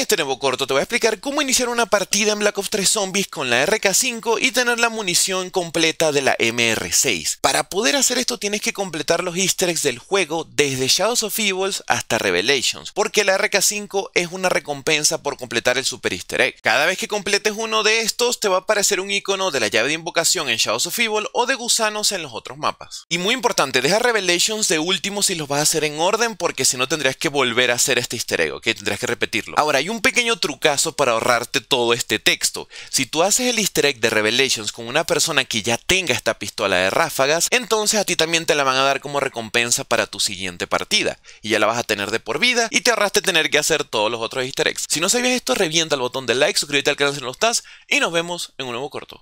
este nuevo corto te voy a explicar cómo iniciar una partida en Black Ops 3 Zombies con la RK5 y tener la munición completa de la MR6. Para poder hacer esto tienes que completar los easter eggs del juego desde Shadows of Evil hasta Revelations, porque la RK5 es una recompensa por completar el super easter egg. Cada vez que completes uno de estos te va a aparecer un icono de la llave de invocación en Shadows of Evil o de gusanos en los otros mapas. Y muy importante, deja Revelations de último si los vas a hacer en orden porque si no tendrías que volver a hacer este easter egg, ¿ok? Tendrías que repetirlo. Ahora, hay un pequeño trucazo para ahorrarte todo este texto. Si tú haces el easter egg de Revelations con una persona que ya tenga esta pistola de ráfagas, entonces a ti también te la van a dar como recompensa para tu siguiente partida. Y ya la vas a tener de por vida y te ahorraste tener que hacer todos los otros easter eggs. Si no sabías esto, revienta el botón de like, suscríbete al canal si no lo estás y nos vemos en un nuevo corto.